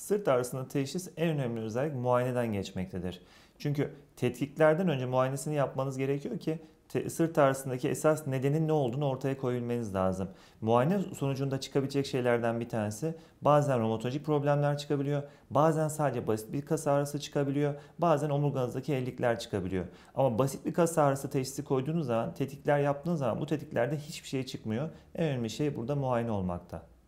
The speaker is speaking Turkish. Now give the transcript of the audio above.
Sırt ağrısında teşhis en önemli özellik muayeneden geçmektedir. Çünkü tetkiklerden önce muayenesini yapmanız gerekiyor ki sırt ağrısındaki esas nedenin ne olduğunu ortaya koyabilmeniz lazım. Muayene sonucunda çıkabilecek şeylerden bir tanesi bazen romatolojik problemler çıkabiliyor, bazen sadece basit bir kas ağrısı çıkabiliyor, bazen omurganızdaki ellikler çıkabiliyor. Ama basit bir kas ağrısı teşhisi koyduğunuz zaman, tetikler yaptığınız zaman bu tetiklerde hiçbir şey çıkmıyor. En önemli şey burada muayene olmakta.